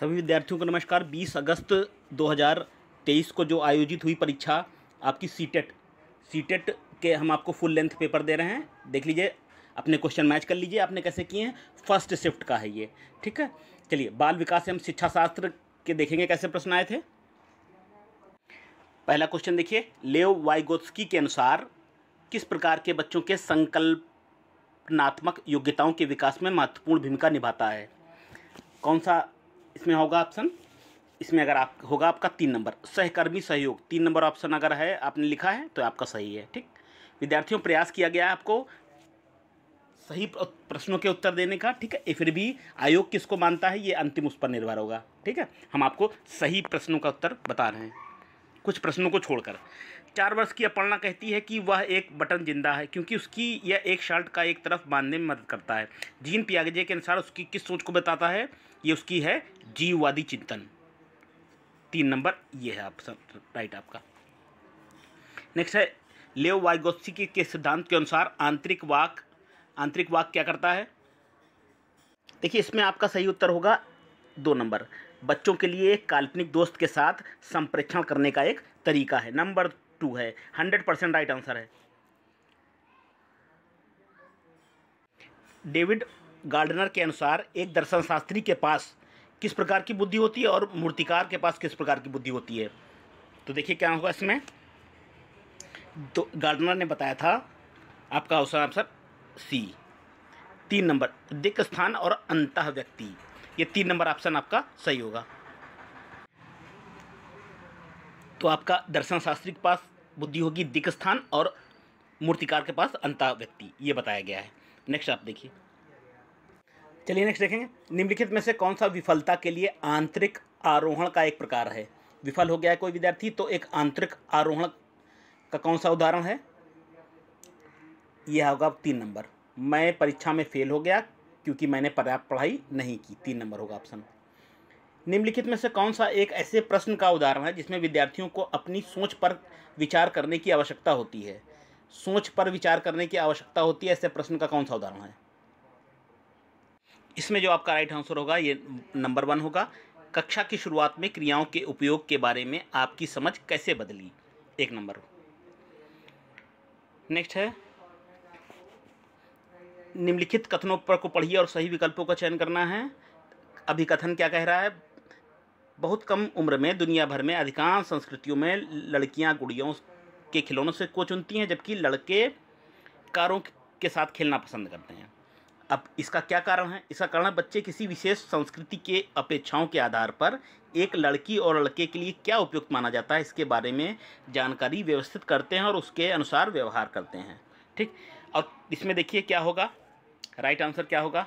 सभी विद्यार्थियों को नमस्कार 20 अगस्त 2023 को जो आयोजित हुई परीक्षा आपकी सीटेट सीटेट e e के हम आपको फुल लेंथ पेपर दे रहे हैं देख लीजिए अपने क्वेश्चन मैच कर लीजिए आपने कैसे किए हैं फर्स्ट शिफ्ट का है ये ठीक है चलिए बाल विकास एवं शिक्षा शास्त्र के देखेंगे कैसे प्रश्न आए थे पहला क्वेश्चन देखिए लेव वाइगोत्सकी के अनुसार किस प्रकार के बच्चों के संकल्पनात्मक योग्यताओं के विकास में महत्वपूर्ण भूमिका निभाता है कौन सा इसमें होगा ऑप्शन इसमें अगर आप होगा आपका तीन नंबर सहकर्मी सहयोग तीन नंबर ऑप्शन अगर है आपने लिखा है तो आपका सही है ठीक विद्यार्थियों प्रयास किया गया है आपको सही प्रश्नों के उत्तर देने का ठीक है फिर भी आयोग किसको मानता है ये अंतिम उस पर निर्भर होगा ठीक है हम आपको सही प्रश्नों का उत्तर बता रहे हैं कुछ प्रश्नों को छोड़कर चार वर्ष की अपर्णा कहती है कि वह एक बटन जिंदा है क्योंकि उसकी यह एक शर्ट का एक तरफ बांधने में मदद करता है जीन पियागजे के अनुसार उसकी किस सोच को बताता है ये उसकी है जीववादी चिंतन तीन नंबर ये है ऑप्शन राइट आपका नेक्स्ट है लेव वाइगोत्सी के, के सिद्धांत के अनुसार आंतरिक वाक आंतरिक वाक क्या करता है देखिए इसमें आपका सही उत्तर होगा दो नंबर बच्चों के लिए एक काल्पनिक दोस्त के साथ संप्रेक्षण करने का एक तरीका है नंबर टू है हंड्रेड परसेंट राइट आंसर है डेविड गार्डनर के अनुसार एक दर्शन शास्त्री के पास किस प्रकार की बुद्धि होती है और मूर्तिकार के पास किस प्रकार की बुद्धि होती है तो देखिए क्या होगा इसमें तो गार्डनर ने बताया था आपका अवसर आंसर सी तीन नंबर दिक स्थान और अंत व्यक्ति ये तीन नंबर ऑप्शन आपका सही होगा तो आपका दर्शन शास्त्री के पास बुद्धि होगी दिक स्थान और मूर्तिकार के पास अंता व्यक्ति ये बताया गया है नेक्स्ट आप देखिए चलिए नेक्स्ट देखेंगे निम्नलिखित में से कौन सा विफलता के लिए आंतरिक आरोहण का एक प्रकार है विफल हो गया है कोई विद्यार्थी तो एक आंतरिक आरोहण का कौन सा उदाहरण है यह होगा तीन नंबर मैं परीक्षा में फेल हो गया क्योंकि मैंने पर्याप्त पढ़ाई नहीं की तीन नंबर होगा ऑप्शन निम्नलिखित में से कौन सा एक ऐसे प्रश्न का उदाहरण है जिसमें विद्यार्थियों को अपनी सोच पर विचार करने की आवश्यकता होती है सोच पर विचार करने की आवश्यकता होती है ऐसे प्रश्न का कौन सा उदाहरण है इसमें जो आपका राइट आंसर होगा ये नंबर वन होगा कक्षा की शुरुआत में क्रियाओं के उपयोग के बारे में आपकी समझ कैसे बदली एक नंबर नेक्स्ट है निम्नलिखित कथनों पर को पढ़िए और सही विकल्पों का चयन करना है अभी कथन क्या कह रहा है बहुत कम उम्र में दुनिया भर में अधिकांश संस्कृतियों में लड़कियां गुड़ियों के खिलौनों से को चुनती हैं जबकि लड़के कारों के साथ खेलना पसंद करते हैं अब इसका क्या कारण है इसका कारण है बच्चे किसी विशेष संस्कृति के अपेक्षाओं के आधार पर एक लड़की और लड़के के लिए क्या उपयुक्त माना जाता है इसके बारे में जानकारी व्यवस्थित करते हैं और उसके अनुसार व्यवहार करते हैं ठीक और इसमें देखिए क्या होगा राइट आंसर क्या होगा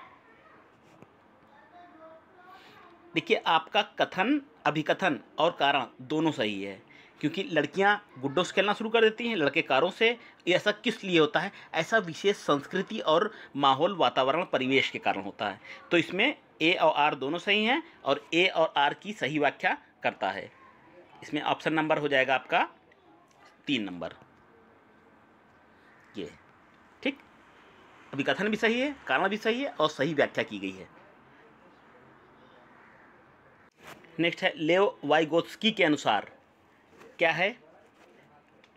देखिए आपका कथन अभिकथन और कारण दोनों सही है क्योंकि लड़कियां गुड्डों से खेलना शुरू कर देती हैं लड़के कारों से ऐसा किस लिए होता है ऐसा विशेष संस्कृति और माहौल वातावरण परिवेश के कारण होता है तो इसमें ए और आर दोनों सही हैं और ए और आर की सही व्याख्या करता है इसमें ऑप्शन नंबर हो जाएगा आपका तीन नंबर ये ठीक अभी कथन भी सही है कारण भी सही है और सही व्याख्या की गई है नेक्स्ट है लेव वाइगोत्स्की के अनुसार क्या है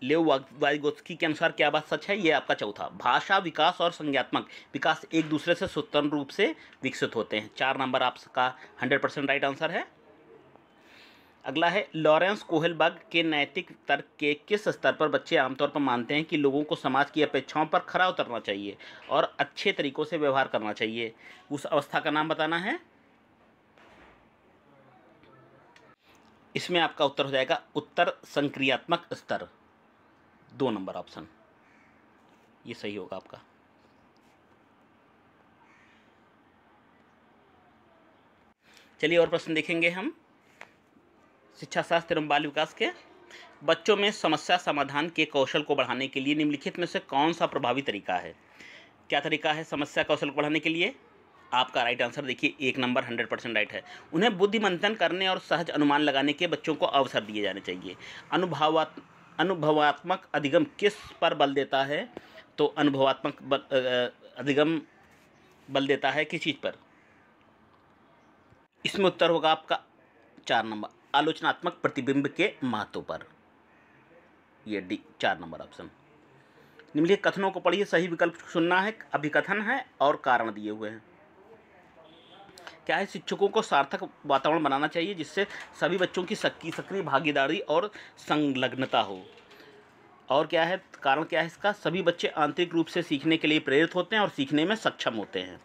लेव वाइगोत्सकी के अनुसार क्या बात सच है ये आपका चौथा भाषा विकास और संज्ञात्मक विकास एक दूसरे से स्वतंत्र रूप से विकसित होते हैं चार नंबर आपका हंड्रेड परसेंट राइट आंसर है अगला है लॉरेंस कोहलबर्ग के नैतिक तर्क के किस स्तर पर बच्चे आमतौर पर मानते हैं कि लोगों को समाज की अपेक्षाओं पर खरा उतरना चाहिए और अच्छे तरीक़ों से व्यवहार करना चाहिए उस अवस्था का नाम बताना है इसमें आपका उत्तर हो जाएगा उत्तर संक्रियात्मक स्तर दो नंबर ऑप्शन ये सही होगा आपका चलिए और प्रश्न देखेंगे हम शिक्षा शास्त्र एवं बाल विकास के बच्चों में समस्या समाधान के कौशल को बढ़ाने के लिए निम्नलिखित में से कौन सा प्रभावी तरीका है क्या तरीका है समस्या कौशल को बढ़ाने के लिए आपका राइट आंसर देखिए एक नंबर हंड्रेड परसेंट राइट है उन्हें बुद्धिमंथन करने और सहज अनुमान लगाने के बच्चों को अवसर दिए जाने चाहिए अनुभवात् अनुभवात्मक अधिगम किस पर बल देता है तो अनुभवात्मक बल, अधिगम बल देता है किस चीज़ पर इसमें उत्तर होगा आपका चार नंबर आलोचनात्मक प्रतिबिंब के महत्व पर यह डी चार नंबर ऑप्शन निम्नलिखित कथनों को पढ़िए सही विकल्प सुनना है अभिकथन है और कारण दिए हुए हैं क्या है शिक्षकों को सार्थक वातावरण बनाना चाहिए जिससे सभी बच्चों की सक्रिय भागीदारी और संलग्नता हो और क्या है कारण क्या है इसका सभी बच्चे आंतरिक रूप से सीखने के लिए प्रेरित होते हैं और सीखने में सक्षम होते हैं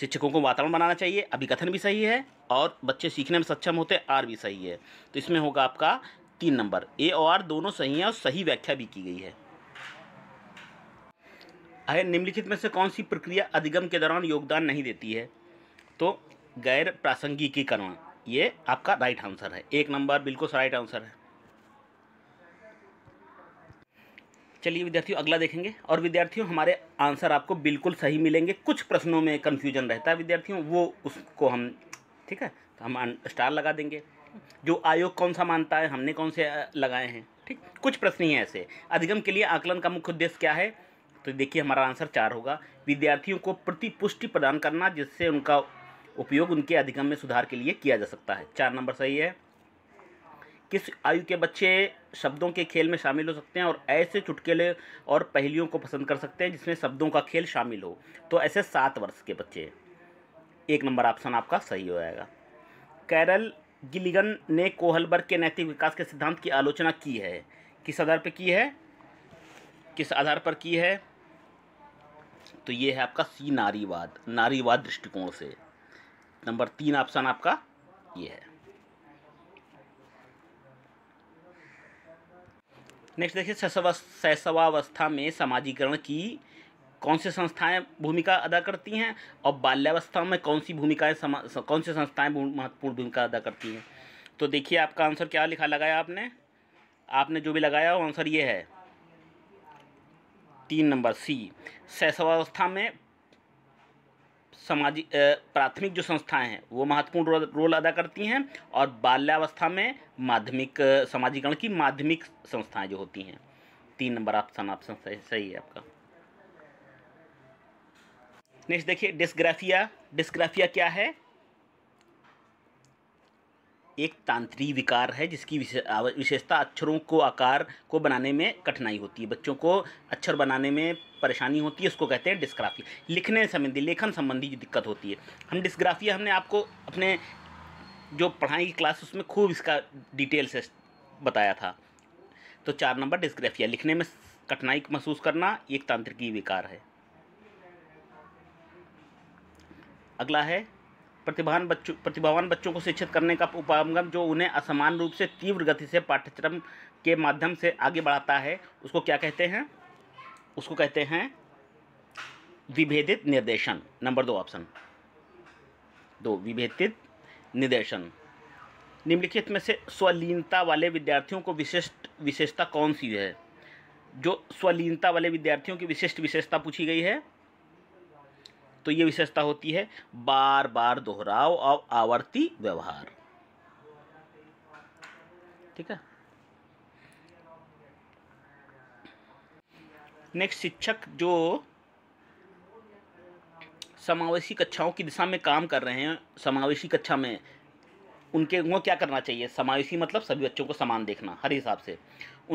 शिक्षकों को वातावरण बनाना चाहिए अभिकथन भी सही है और बच्चे सीखने में सक्षम होते हैं आर भी सही है तो इसमें होगा आपका तीन नंबर ए और आर दोनों सही हैं और सही व्याख्या भी की गई है है निम्नलिखित में से कौन सी प्रक्रिया अधिगम के दौरान योगदान नहीं देती है तो गैर प्रासंगिकीकरण ये आपका राइट आंसर है एक नंबर बिल्कुल राइट आंसर है चलिए विद्यार्थियों अगला देखेंगे और विद्यार्थियों हमारे आंसर आपको बिल्कुल सही मिलेंगे कुछ प्रश्नों में कन्फ्यूजन रहता है विद्यार्थियों वो उसको हम ठीक है तो हम स्टार लगा देंगे जो आयोग कौन सा मानता है हमने कौन से लगाए हैं ठीक कुछ प्रश्न ही ऐसे अधिगम के लिए आकलन का मुख्य उद्देश्य क्या है तो देखिए हमारा आंसर चार होगा विद्यार्थियों को प्रतिपुष्टि प्रदान करना जिससे उनका उपयोग उनके अधिगम में सुधार के लिए किया जा सकता है चार नंबर सही है किस आयु के बच्चे शब्दों के खेल में शामिल हो सकते हैं और ऐसे चुटकेले और पहलियों को पसंद कर सकते हैं जिसमें शब्दों का खेल शामिल हो तो ऐसे सात वर्ष के बच्चे एक नंबर ऑप्शन आपका सही हो जाएगा कैरल गिलिगन ने कोहलबर्ग के नैतिक विकास के सिद्धांत की आलोचना की है किस आधार पर की है किस आधार पर की है तो ये है आपका सी नारीवाद नारीवाद दृष्टिकोण से नंबर तीन ऑप्शन आपका ये है नेक्स्ट देखिए शैशवावस्था में समाजीकरण की कौन सी संस्थाएं भूमिका अदा करती हैं और बाल्यावस्था में कौन सी भूमिकाएं कौन सी संस्थाएं महत्वपूर्ण भूमिका अदा करती हैं तो देखिए आपका आंसर क्या लिखा लगाया आपने आपने जो भी लगाया वो आंसर ये है तीन नंबर सी शैशवावस्था में सामाजिक प्राथमिक जो संस्थाएं हैं वो महत्वपूर्ण रोल अदा करती हैं और बाल्यावस्था में माध्यमिक समाजीकरण की माध्यमिक संस्थाएं जो होती हैं तीन नंबर ऑप्शन ऑप्शन सही है आपका नेक्स्ट देखिए डिस्ग्राफिया डिस्ग्राफिया क्या है एक तांत्रिक विकार है जिसकी विशेषता अक्षरों को आकार को बनाने में कठिनाई होती है बच्चों को अक्षर बनाने में परेशानी होती है उसको कहते हैं डिस्ग्राफी लिखने संबंधी लेखन संबंधी दिक्कत होती है हम डिस्क्राफिया हमने आपको अपने जो पढ़ाई की क्लास उसमें खूब इसका डिटेल से बताया था तो चार नंबर डिस्क्राफिया लिखने में कठिनाई महसूस करना एक तांत्रिकी विकार है अगला है प्रतिभावान बच्चों प्रतिभावान बच्चों को शिक्षित करने का उपागम जो उन्हें असमान रूप से तीव्र गति से पाठ्यक्रम के माध्यम से आगे बढ़ाता है उसको क्या कहते हैं उसको कहते हैं विभेदित निर्देशन नंबर दो ऑप्शन दो विभेदित निर्देशन निम्नलिखित में से स्वलीनता वाले विद्यार्थियों को विशिष्ट विशेषता कौन सी है जो स्वलीनता वाले विद्यार्थियों की विशिष्ट विशेषता पूछी गई है तो ये विशेषता होती है बार बार दोहराव और आवर्ती व्यवहार ठीक है नेक्स्ट शिक्षक जो समावेशी कक्षाओं की दिशा में काम कर रहे हैं समावेशी कक्षा में उनके वो क्या करना चाहिए समावेशी मतलब सभी बच्चों को समान देखना हर हिसाब से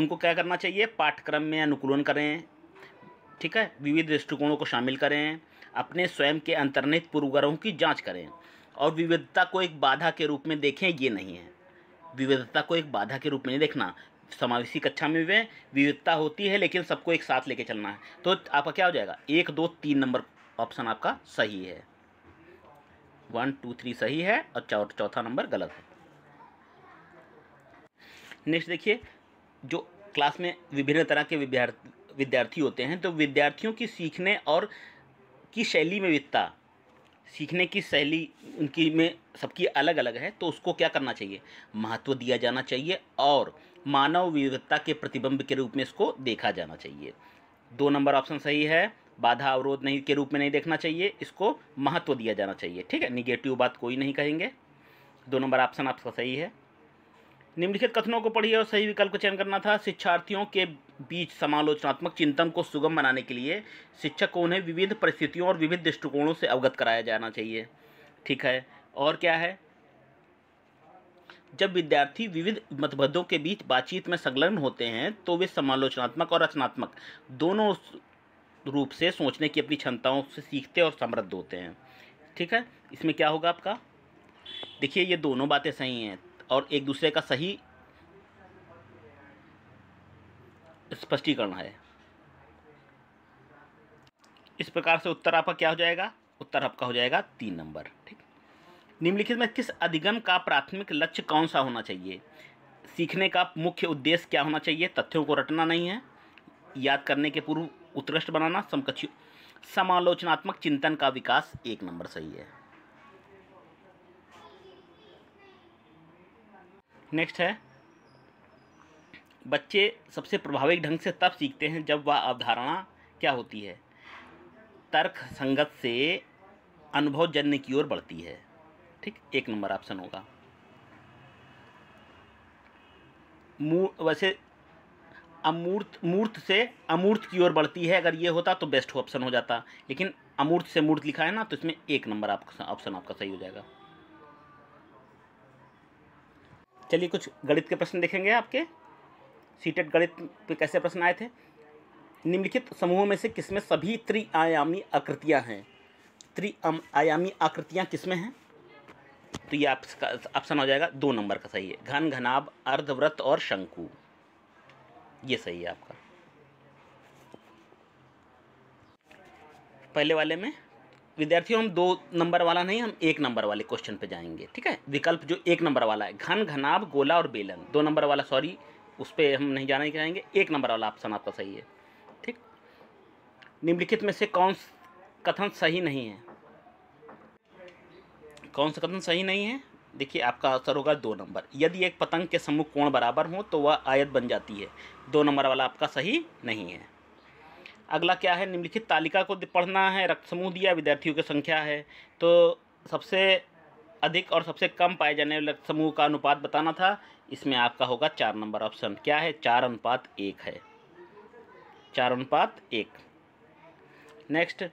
उनको क्या करना चाहिए पाठ्यक्रम में अनुकूलन करें ठीक है विविध दृष्टिकोणों को शामिल करें अपने स्वयं के अंतर्निहित पूर्वग्रहों की जांच करें और विविधता को एक बाधा के रूप में देखें ये नहीं है विविधता को एक बाधा के रूप में नहीं देखना समावेशी कक्षा में वे विविधता होती है लेकिन सबको एक साथ लेके चलना है तो आपका क्या हो जाएगा एक दो तीन नंबर ऑप्शन आपका सही है वन टू थ्री सही है और चौथा नंबर गलत है नेक्स्ट देखिए जो क्लास में विभिन्न तरह के विद्यार्थी होते हैं तो विद्यार्थियों की सीखने और की शैली में विविधता सीखने की शैली उनकी में सबकी अलग अलग है तो उसको क्या करना चाहिए महत्व दिया जाना चाहिए और मानव विविधता के प्रतिबंब के रूप में इसको देखा जाना चाहिए दो नंबर ऑप्शन सही है बाधा अवरोध नहीं के रूप में नहीं देखना चाहिए इसको महत्व दिया जाना चाहिए ठीक है निगेटिव बात कोई नहीं कहेंगे दो नंबर ऑप्शन आपका सही है निम्नलिखित कथनों को पढ़िए और सही विकल्प का चयन करना था शिक्षार्थियों के बीच समालोचनात्मक चिंतन को सुगम बनाने के लिए शिक्षक को उन्हें विविध परिस्थितियों और विविध दृष्टिकोणों से अवगत कराया जाना चाहिए ठीक है और क्या है जब विद्यार्थी विविध मतभेदों के बीच बातचीत में संलग्न होते हैं तो वे समालोचनात्मक और रचनात्मक दोनों रूप से सोचने की अपनी क्षमताओं से सीखते और समृद्ध होते हैं ठीक है इसमें क्या होगा आपका देखिए ये दोनों बातें सही हैं और एक दूसरे का सही स्पष्टीकरण है इस प्रकार से उत्तर आपका क्या हो जाएगा उत्तर आपका हो जाएगा तीन नंबर ठीक निम्नलिखित में किस अधिगम का प्राथमिक लक्ष्य कौन सा होना चाहिए सीखने का मुख्य उद्देश्य क्या होना चाहिए तथ्यों को रटना नहीं है याद करने के पूर्व उत्कृष्ट बनाना समकक्ष समालोचनात्मक चिंतन का विकास एक नंबर सही है नेक्स्ट है बच्चे सबसे प्रभावी ढंग से तब सीखते हैं जब वह अवधारणा क्या होती है तर्क संगत से अनुभव जन्य की ओर बढ़ती है ठीक एक नंबर ऑप्शन होगा वैसे अमूर्त मूर्त से अमूर्त की ओर बढ़ती है अगर ये होता तो बेस्ट ऑप्शन हो जाता लेकिन अमूर्त से मूर्त लिखा है ना तो इसमें एक नंबर आपका ऑप्शन आपका सही हो जाएगा चलिए कुछ गणित के प्रश्न देखेंगे आपके सीटेट e गणित पे कैसे प्रश्न आए थे निम्नलिखित समूहों में से किसमें सभी त्रिआयामी आकृतियां हैं त्रिआयामी आकृतियां किसमें हैं तो ये आपका ऑप्शन हो जाएगा दो नंबर का सही है घन घनाभ अर्धव्रत और शंकु ये सही है आपका पहले वाले में विद्यार्थियों हम दो नंबर वाला नहीं हम एक नंबर वाले क्वेश्चन पे जाएंगे ठीक है विकल्प जो एक नंबर वाला है घन घनाब गोला और बेलन दो नंबर वाला सॉरी उस पर हम नहीं जाना चाहेंगे एक नंबर वाला ऑप्शन आपका सही है ठीक निम्नलिखित में से कौन कथन सही नहीं है कौन सा कथन सही नहीं है देखिए आपका आंसर होगा दो नंबर यदि एक पतंग के सम्मुख कोण बराबर हो तो वह आयत बन जाती है दो नंबर वाला आपका सही नहीं है अगला क्या है निम्नलिखित तालिका को पढ़ना है रक्त समूह दिया विद्यार्थियों की संख्या है तो सबसे अधिक और सबसे कम पाए जाने वाले रक्त समूह का अनुपात बताना था इसमें आपका होगा चार नंबर ऑप्शन क्या है चार अनुपात एक है चार अनुपात एक नेक्स्ट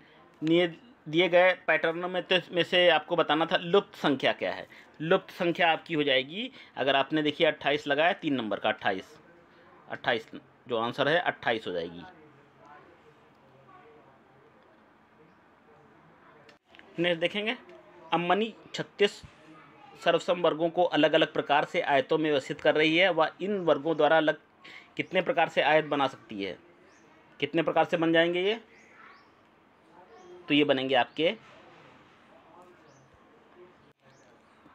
दिए गए पैटर्न में तो में से आपको बताना था लुप्त संख्या क्या है लुप्त संख्या आपकी हो जाएगी अगर आपने देखिए 28 लगाया तीन नंबर का 28 28 जो आंसर है 28 हो जाएगी नेक्स्ट देखेंगे अम्मनी छत्तीस सर्वसम वर्गों को अलग अलग प्रकार से आयतों में व्यवस्थित कर रही है व इन वर्गों द्वारा अलग कितने प्रकार से आयत बना सकती है कितने प्रकार से बन जाएंगे ये तो ये बनेंगे आपके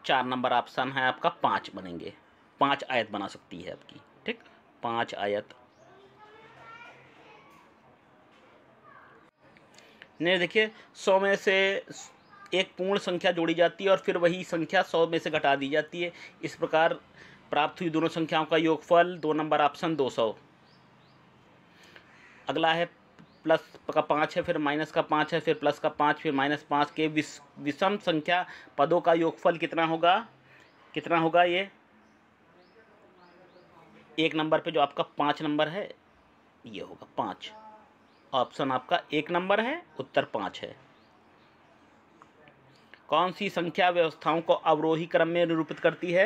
चार नंबर ऑप्शन है आपका पाँच बनेंगे पाँच आयत बना सकती है आपकी ठीक पाँच आयत ने देखिए सौ में से एक पूर्ण संख्या जोड़ी जाती है और फिर वही संख्या सौ में से घटा दी जाती है इस प्रकार प्राप्त हुई दोनों संख्याओं का योगफल दो नंबर ऑप्शन दो सौ अगला है प्लस का पाँच है फिर माइनस का पाँच है फिर प्लस का पाँच फिर माइनस पाँच के विष विषम संख्या पदों का योगफल कितना होगा कितना होगा ये एक नंबर पे जो आपका पाँच नंबर है ये होगा पाँच ऑप्शन आपका एक नंबर है उत्तर पाँच है कौन सी संख्या व्यवस्थाओं को अवरोही क्रम में निरूपित करती है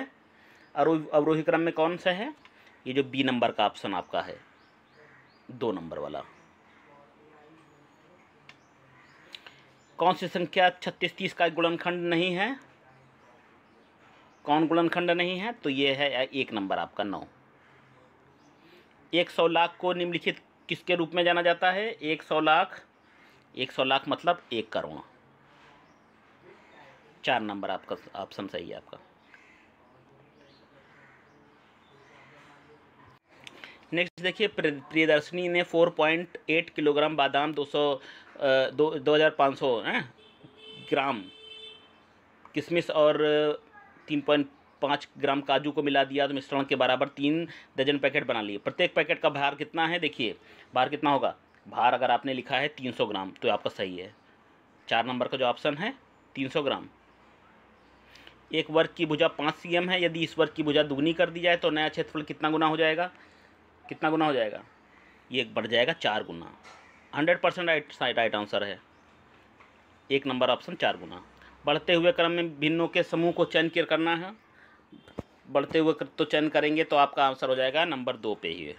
अवरोही क्रम में कौन सा है ये जो बी नंबर का ऑप्शन आपका है दो नंबर वाला कौन सी संख्या छत्तीस तीस का गुणनखंड नहीं है कौन गुणनखंड नहीं है तो ये है एक नंबर आपका नौ एक सौ लाख को निम्नलिखित किसके रूप में जाना जाता है एक सौ लाख एक सौ लाख मतलब एक करोड़ चार नंबर आपका ऑप्शन सही है आपका नेक्स्ट देखिए प्रियदर्शनी ने 4.8 किलोग्राम बादाम 200 दो दो हज़ार पाँच सौ ग्राम किशमिश और तीन पॉइंट पाँच ग्राम काजू को मिला दिया तो मिश्रण के बराबर तीन दर्जन पैकेट बना लिए प्रत्येक पैकेट का भार कितना है देखिए भार कितना होगा भार अगर आपने लिखा है तीन सौ ग्राम तो आपका सही है चार नंबर का जो ऑप्शन है तीन सौ ग्राम एक वर्ग की भुजा पाँच सी एम है यदि इस वर्ग की भुजा दुगनी कर दी जाए तो नया क्षेत्रफल कितना गुना हो जाएगा कितना गुना हो जाएगा ये बढ़ जाएगा चार गुना hundred percent right right answer है एक नंबर ऑप्शन चार गुना बढ़ते हुए क्रम में भिन्नों के समूह को चयन करना है बढ़ते हुए तो चयन करेंगे तो आपका आंसर हो जाएगा नंबर दो पे ही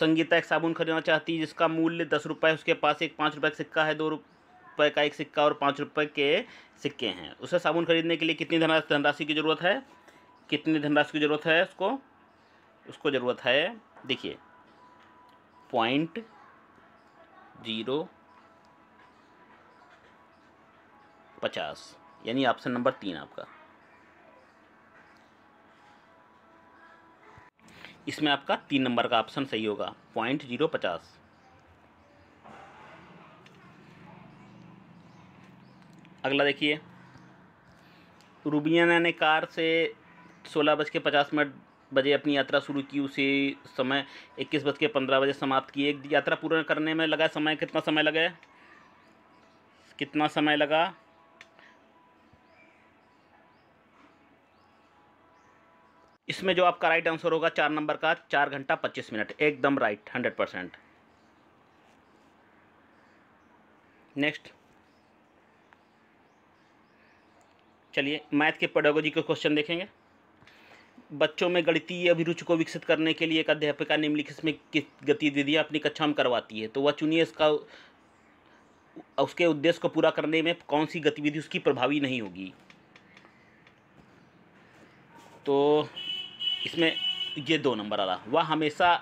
संगीता एक साबुन खरीदना चाहती है जिसका मूल्य दस रुपये उसके पास एक पाँच रुपये का सिक्का है दो रुपये का एक सिक्का और पाँच रुपये के सिक्के हैं उसे साबुन खरीदने के लिए कितनी धनराशि धनराशि की ज़रूरत है कितनी धनराशि की ज़रूरत है उसको उसको ज़रूरत है देखिए पॉइंट जीरो पचास यानी ऑप्शन नंबर तीन आपका इसमें आपका तीन नंबर का ऑप्शन सही होगा पॉइंट जीरो पचास अगला देखिए रूबियाना ने कार से सोलह बज के पचास मिनट बजे अपनी यात्रा शुरू की उसी समय इक्कीस बज के पंद्रह बजे समाप्त की एक यात्रा पूरा करने में लगा समय कितना समय लगा कितना समय लगा इसमें जो आपका राइट आंसर होगा चार नंबर का चार घंटा पच्चीस मिनट एकदम राइट हंड्रेड परसेंट नेक्स्ट चलिए मैथ के पेडोगोजी के क्वेश्चन देखेंगे बच्चों में गणितीय अभिरुचि को विकसित करने के लिए एक अध्यापिका निम्नलिखित में किस गतिविधियाँ अपनी कक्षा में करवाती है तो वह चुनिए इसका उसके उद्देश्य को पूरा करने में कौन सी गतिविधि उसकी प्रभावी नहीं होगी तो इसमें ये दो नंबर आ रहा वह हमेशा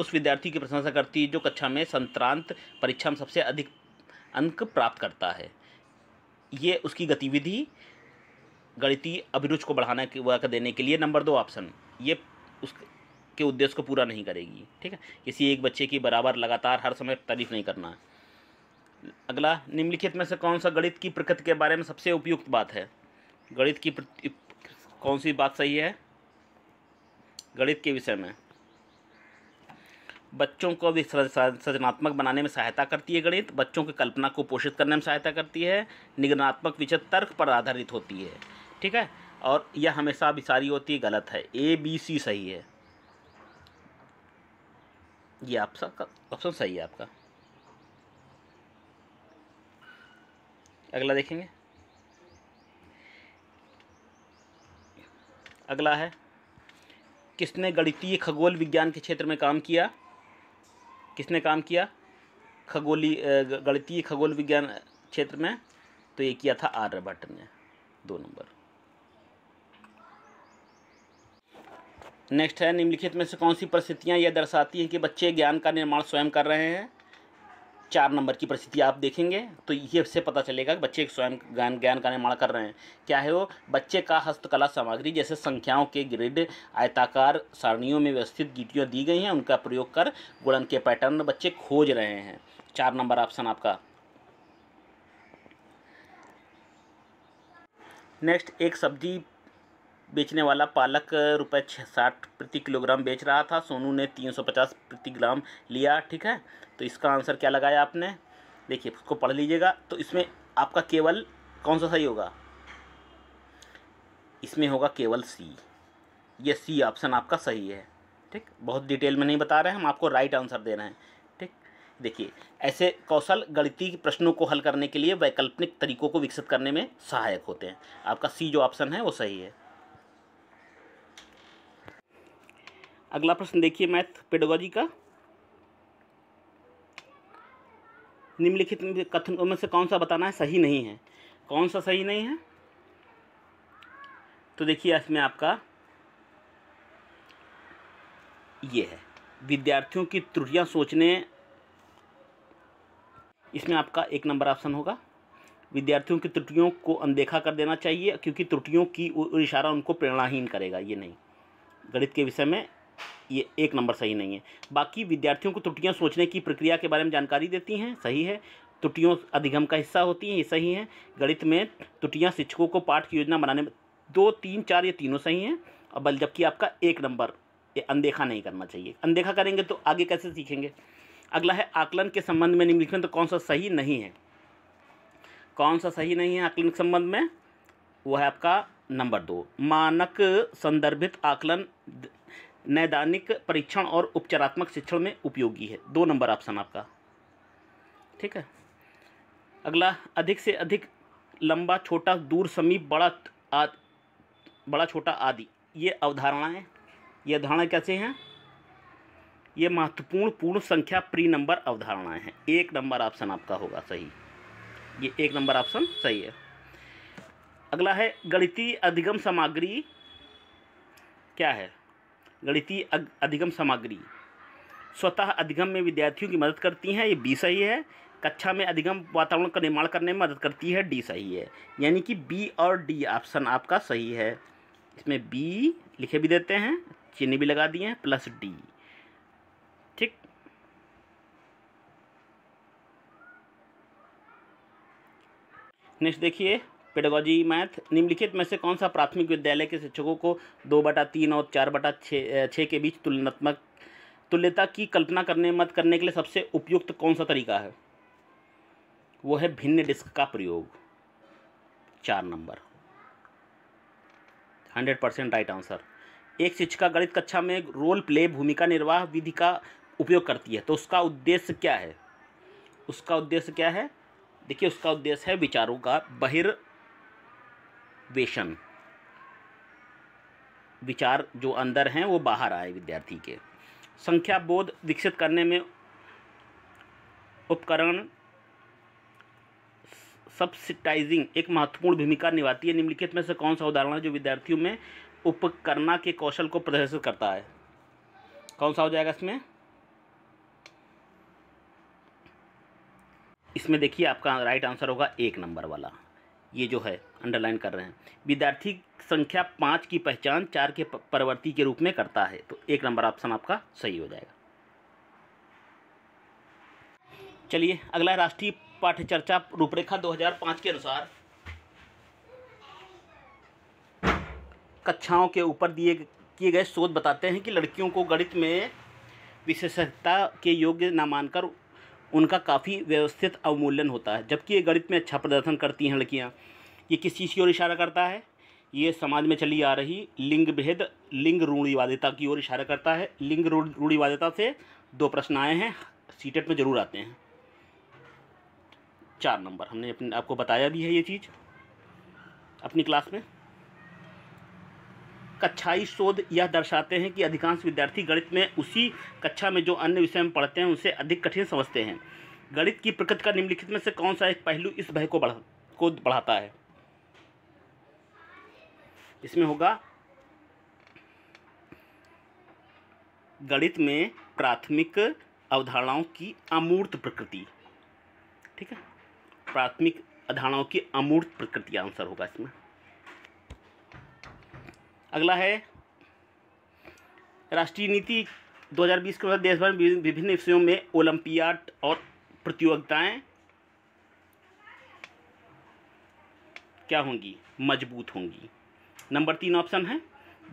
उस विद्यार्थी की प्रशंसा करती है जो कक्षा में संतरांत परीक्षा में सबसे अधिक अंक प्राप्त करता है ये उसकी गतिविधि गणितीय अभिरुचि को के का देने के लिए नंबर दो ऑप्शन ये उसके उद्देश्य को पूरा नहीं करेगी ठीक है किसी एक बच्चे की बराबर लगातार हर समय तारीफ नहीं करना है अगला निम्नलिखित में से कौन सा गणित की प्रकृति के बारे में सबसे उपयुक्त बात है गणित की कौन सी बात सही है गणित के विषय में बच्चों को भी सृजनात्मक बनाने में सहायता करती है गणित बच्चों की कल्पना को पोषित करने में सहायता करती है निगरणात्मक विचर तर्क पर आधारित होती है ठीक है और यह हमेशा विसारी होती है गलत है ए बी सी सही है ये आपका ऑप्शन सही है आपका अगला देखेंगे अगला है किसने गणितीय खगोल विज्ञान के क्षेत्र में काम किया किसने काम किया खगोली गणितीय खगोल विज्ञान क्षेत्र में तो ये किया था आर्यभट्ट ने दो नंबर नेक्स्ट है निम्नलिखित में से कौन सी परिस्थितियाँ यह दर्शाती हैं कि बच्चे ज्ञान का निर्माण स्वयं कर रहे हैं चार नंबर की परिस्थिति आप देखेंगे तो ये से पता चलेगा कि बच्चे एक स्वयं ज्ञान ज्ञान का निर्माण कर रहे हैं क्या है वो बच्चे का हस्तकला सामग्री जैसे संख्याओं के ग्रिड आयताकार सारणियों में व्यवस्थित गीटियाँ दी गई हैं उनका प्रयोग कर गुणन के पैटर्न बच्चे खोज रहे हैं चार नंबर ऑप्शन आपका नेक्स्ट एक सब्जी बेचने वाला पालक रुपये साठ प्रति किलोग्राम बेच रहा था सोनू ने तीन सौ पचास प्रति ग्राम लिया ठीक है तो इसका आंसर क्या लगाया आपने देखिए उसको पढ़ लीजिएगा तो इसमें आपका केवल कौन सा सही होगा इसमें होगा केवल सी ये सी ऑप्शन आपका सही है ठीक बहुत डिटेल में नहीं बता रहे हैं हम आपको राइट आंसर दे रहे हैं ठीक देखिए ऐसे कौशल गणितीय प्रश्नों को हल करने के लिए वैकल्पिक तरीकों को विकसित करने में सहायक होते हैं आपका सी जो ऑप्शन है वो सही है अगला प्रश्न देखिए मैथ पेडोलॉजी का निम्नलिखित कथन में से कौन सा बताना है सही नहीं है कौन सा सही नहीं है तो देखिए इसमें आपका ये है विद्यार्थियों की त्रुटियां सोचने इसमें आपका एक नंबर ऑप्शन होगा विद्यार्थियों की त्रुटियों को अनदेखा कर देना चाहिए क्योंकि त्रुटियों की इशारा उनको प्रेरणाहीन करेगा ये नहीं गणित के विषय में ये एक नंबर सही नहीं है बाकी विद्यार्थियों को त्रुटियाँ सोचने की प्रक्रिया के बारे में जानकारी देती हैं सही है त्रुटियों अधिगम का हिस्सा होती हैं ये सही है गणित में त्रुटियाँ शिक्षकों को पाठ की योजना बनाने में दो तीन चार ये तीनों सही हैं और बल जबकि आपका एक नंबर ये अनदेखा नहीं करना चाहिए अनदेखा करेंगे तो आगे कैसे सीखेंगे अगला है आकलन के संबंध में निम्नलिखित तो कौन सा सही नहीं है कौन सा सही नहीं है आकलन के संबंध में वो है आपका नंबर दो मानक संदर्भित आकलन नैदानिक परीक्षण और उपचारात्मक शिक्षण में उपयोगी है दो नंबर ऑप्शन आपका ठीक है अगला अधिक से अधिक लंबा छोटा दूर समीप बड़ा आदि बड़ा छोटा आदि ये अवधारणाएं ये अवधारणाएँ कैसे हैं ये महत्वपूर्ण पूर्ण संख्या प्री नंबर अवधारणाएं हैं एक नंबर ऑप्शन आपका होगा सही ये एक नंबर ऑप्शन सही है अगला है गणितीय अधिगम सामग्री क्या है गणितीय अधिगम सामग्री स्वतः अधिगम में विद्यार्थियों की मदद करती हैं ये बी सही है कक्षा में अधिगम वातावरण का निर्माण करने में मदद करती है डी सही है यानी कि बी और डी ऑप्शन आपका सही है इसमें बी लिखे भी देते हैं चिन्ह भी लगा दिए हैं प्लस डी ठीक नेक्स्ट देखिए पेडोगॉजी मैथ निम्नलिखित में से कौन सा प्राथमिक विद्यालय के शिक्षकों को दो बटा तीन और चार बटा छः के बीच तुलनात्मक तुल्यता की कल्पना करने मत करने के लिए सबसे उपयुक्त कौन सा तरीका है वो है भिन्न डिस्क का प्रयोग चार number hundred percent right answer एक शिक्षिका गणित कक्षा में रोल प्ले भूमिका निर्वाह विधि का उपयोग करती है तो उसका उद्देश्य क्या है उसका उद्देश्य क्या है देखिए उसका उद्देश्य है विचारों का बहिर वेशन विचार जो अंदर हैं वो बाहर आए विद्यार्थी के संख्या बोध विकसित करने में उपकरण सब्सिटाइजिंग एक महत्वपूर्ण भूमिका निभाती है निम्नलिखित में से कौन सा उदाहरण है जो विद्यार्थियों में उपकरणा के कौशल को प्रदर्शित करता है कौन सा हो जाएगा इसमें इसमें देखिए आपका राइट आंसर होगा एक नंबर वाला ये जो है अंडरलाइन कर रहे हैं विद्यार्थी संख्या पाँच की पहचान चार के परवर्ती के रूप में करता है तो एक नंबर ऑप्शन आपका सही हो जाएगा चलिए अगला राष्ट्रीय चर्चा रूपरेखा 2005 के अनुसार कक्षाओं के ऊपर दिए किए गए शोध बताते हैं कि लड़कियों को गणित में विशेषज्ञता के योग्य न मानकर उनका काफ़ी व्यवस्थित अवमूल्यन होता है जबकि ये गणित में अच्छा प्रदर्शन करती हैं लड़कियाँ ये किस चीज़ की ओर इशारा करता है ये समाज में चली आ रही लिंग भेद लिंग रूढ़िवादिता की ओर इशारा करता है लिंग रूढ़िवादिता से दो प्रश्न आए हैं सीटेट में ज़रूर आते हैं चार नंबर हमने अपने आपको बताया भी है ये चीज़ अपनी क्लास में कक्षाई शोध यह दर्शाते हैं कि अधिकांश विद्यार्थी गणित में उसी कक्षा में जो अन्य विषय में पढ़ते हैं उसे अधिक कठिन समझते हैं गणित की प्रकृति का निम्नलिखित में से कौन सा एक पहलू इस भय को बढ़ा को बढ़ाता है इसमें होगा गणित में प्राथमिक अवधारणाओं की अमूर्त प्रकृति ठीक है प्राथमिक अवधारणाओं की अमूर्त प्रकृति आंसर होगा इसमें अगला है राष्ट्रीय नीति 2020 के अनुसार देश भर में विभिन्न विषयों में ओलंपियाड और प्रतियोगिताएं क्या होंगी मजबूत होंगी नंबर तीन ऑप्शन है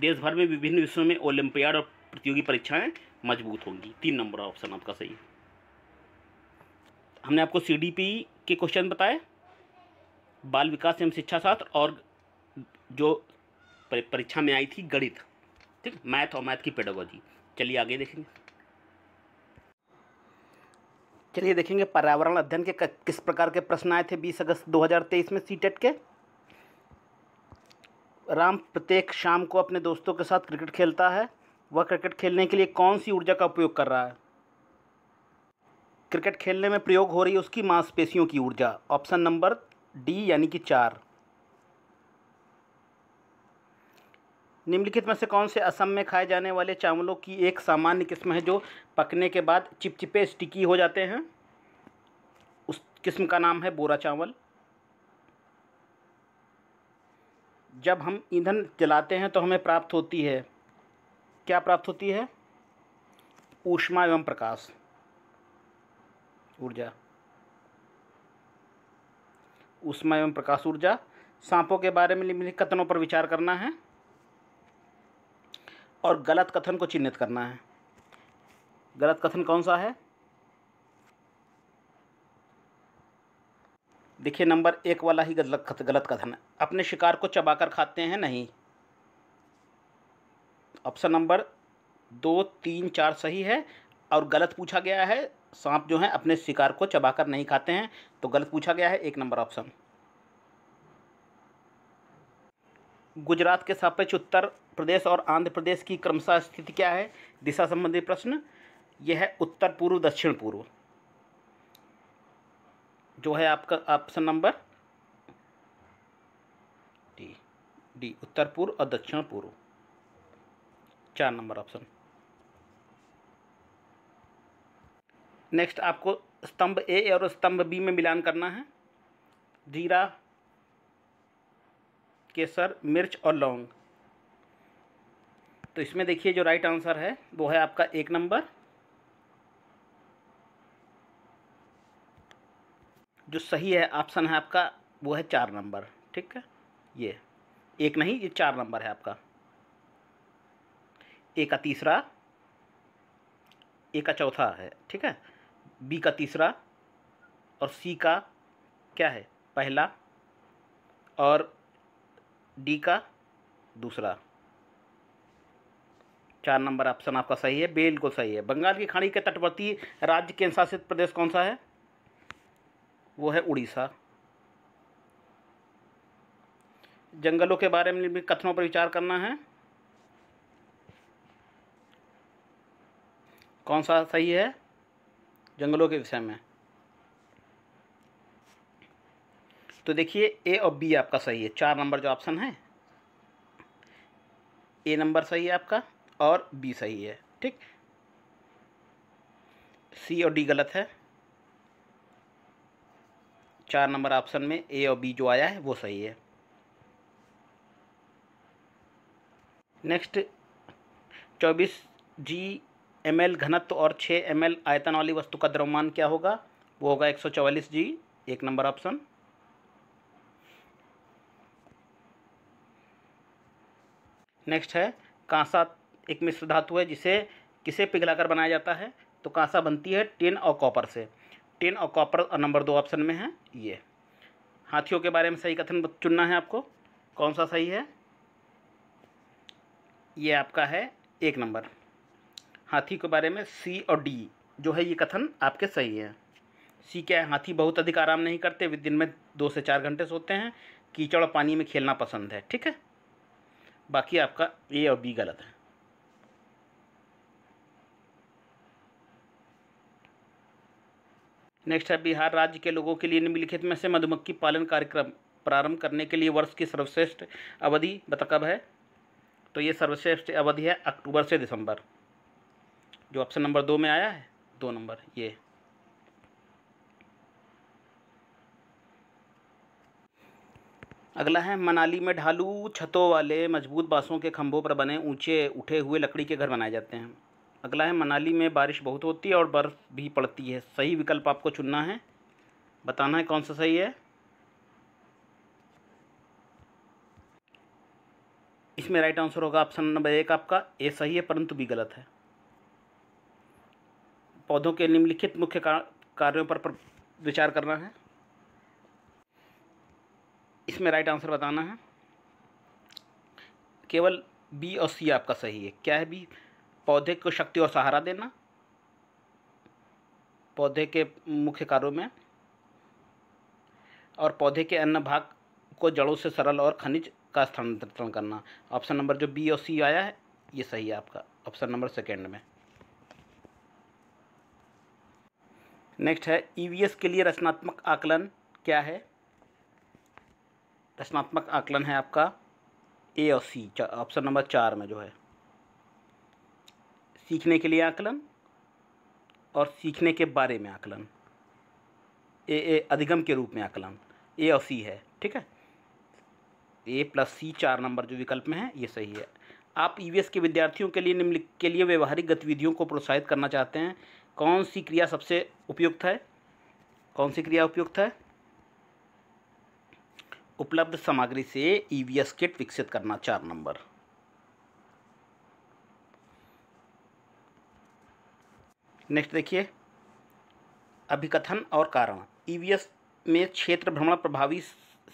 देश भर में विभिन्न विषयों में ओलंपियाड और प्रतियोगी परीक्षाएं मजबूत होंगी तीन नंबर ऑप्शन आपका सही हमने आपको सीडीपी के क्वेश्चन बताए बाल विकास एवं शिक्षा शास्त्र और जो परीक्षा में आई थी गणित ठीक मैथ और मैथ की पेडोलॉजी चलिए आगे देखेंगे चलिए देखेंगे पर्यावरण अध्ययन के किस प्रकार के प्रश्न आए थे 20 अगस्त 2023 में सी e के राम प्रत्येक शाम को अपने दोस्तों के साथ क्रिकेट खेलता है वह क्रिकेट खेलने के लिए कौन सी ऊर्जा का उपयोग कर रहा है क्रिकेट खेलने में प्रयोग हो रही है उसकी मांसपेशियों की ऊर्जा ऑप्शन नंबर डी यानी कि चार निम्नलिखित में से कौन से असम में खाए जाने वाले चावलों की एक सामान्य किस्म है जो पकने के बाद चिपचिपे स्टिकी हो जाते हैं उस किस्म का नाम है बोरा चावल जब हम ईंधन जलाते हैं तो हमें प्राप्त होती है क्या प्राप्त होती है ऊष्मा एवं प्रकाश ऊर्जा ऊष्मा एवं प्रकाश ऊर्जा सांपों के बारे में निम्नलिखित कथनों पर विचार करना है और गलत कथन को चिन्हित करना है गलत कथन कौन सा है देखिए नंबर एक वाला ही गलत गलत कथन है अपने शिकार को चबाकर खाते हैं नहीं ऑप्शन नंबर दो तीन चार सही है और गलत पूछा गया है सांप जो है अपने शिकार को चबाकर नहीं खाते हैं तो गलत पूछा गया है एक नंबर ऑप्शन गुजरात के सापेक्ष उत्तर प्रदेश और आंध्र प्रदेश की क्रमशः स्थिति क्या है दिशा संबंधी प्रश्न यह है उत्तर पूर्व दक्षिण पूर्व जो है आपका ऑप्शन नंबर डी डी उत्तर पूर्व और दक्षिण पूर्व चार नंबर ऑप्शन नेक्स्ट आपको स्तंभ ए और स्तंभ बी में मिलान करना है जीरा केसर मिर्च और लौंग तो इसमें देखिए जो राइट आंसर है वो है आपका एक नंबर जो सही है ऑप्शन है आपका वो है चार नंबर ठीक है ये एक नहीं ये चार नंबर है आपका एक का तीसरा एक का चौथा है ठीक है बी का तीसरा और सी का क्या है पहला और डी का दूसरा चार नंबर ऑप्शन आपका सही है बेल बिल्कुल सही है बंगाल की खाड़ी के तटवर्ती राज्य केंद्र शासित प्रदेश कौन सा है वो है उड़ीसा जंगलों के बारे में कथनों पर विचार करना है कौन सा सही है जंगलों के विषय में तो देखिए ए और बी आपका सही है चार नंबर जो ऑप्शन है ए नंबर सही है आपका और बी सही है ठीक सी और डी गलत है चार नंबर ऑप्शन में ए और बी जो आया है वो सही है नेक्स्ट चौबीस जी एम एल घनत्व और छः एम एल आयतन वाली वस्तु का द्रव्यमान क्या होगा वो होगा एक सौ चवालीस जी एक नंबर ऑप्शन नेक्स्ट है कांसा एक मिश्र धातु है जिसे किसे पिघलाकर बनाया जाता है तो कांसा बनती है टिन और कॉपर से टिन और कॉपर नंबर दो ऑप्शन में है ये हाथियों के बारे में सही कथन चुनना है आपको कौन सा सही है ये आपका है एक नंबर हाथी के बारे में सी और डी जो है ये कथन आपके सही है सी क्या है हाथी बहुत अधिक आराम नहीं करते दिन में दो से चार घंटे सोते हैं कीचड़ और पानी में खेलना पसंद है ठीक है बाकी आपका ए और बी गलत है नेक्स्ट है बिहार राज्य के लोगों के लिए निम्नलिखित में से मधुमक्खी पालन कार्यक्रम प्रारंभ करने के लिए वर्ष की सर्वश्रेष्ठ अवधि बतकब है तो ये सर्वश्रेष्ठ अवधि है अक्टूबर से दिसंबर जो ऑप्शन नंबर दो में आया है दो नंबर ये अगला है मनाली में ढालू छतों वाले मजबूत बाँसों के खंभों पर बने ऊंचे उठे हुए लकड़ी के घर बनाए जाते हैं अगला है मनाली में बारिश बहुत होती है और बर्फ़ भी पड़ती है सही विकल्प आपको चुनना है बताना है कौन सा सही है इसमें राइट आंसर होगा ऑप्शन नंबर एक आपका ए सही है परंतु भी गलत है पौधों के निम्नलिखित मुख्य कार्यों पर, पर विचार करना है इसमें राइट आंसर बताना है केवल बी और सी आपका सही है क्या है बी पौधे को शक्ति और सहारा देना पौधे के मुख्य कार्यों में और पौधे के अन्य भाग को जड़ों से सरल और खनिज का स्थानांतरण करना ऑप्शन नंबर जो बी और सी आया है ये सही है आपका ऑप्शन नंबर सेकेंड में नेक्स्ट है ईवीएस e के लिए रचनात्मक आकलन क्या है रचनात्मक आकलन है आपका ए और सी ऑप्शन नंबर चार में जो है सीखने के लिए आकलन और सीखने के बारे में आकलन ए ए अधिगम के रूप में आकलन ए और सी है ठीक है ए प्लस सी चार नंबर जो विकल्प में है ये सही है आप ईवीएस e के विद्यार्थियों के लिए निम्नलिखित के लिए व्यवहारिक गतिविधियों को प्रोत्साहित करना चाहते हैं कौन सी क्रिया सबसे उपयुक्त है कौन सी क्रिया उपयुक्त है उपलब्ध सामग्री से ईवीएस e किट विकसित करना चार नंबर नेक्स्ट देखिए अभिकथन और कारण ईवीएस e में क्षेत्र भ्रमण प्रभावी